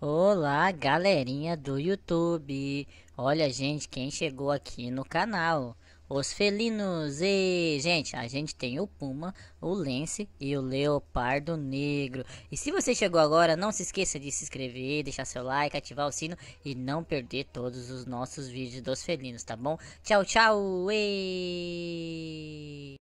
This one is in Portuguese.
Olá, galerinha do YouTube. Olha, gente, quem chegou aqui no canal. Os felinos e gente, a gente tem o puma, o lense e o leopardo negro. E se você chegou agora, não se esqueça de se inscrever, deixar seu like, ativar o sino e não perder todos os nossos vídeos dos felinos, tá bom? Tchau, tchau. E...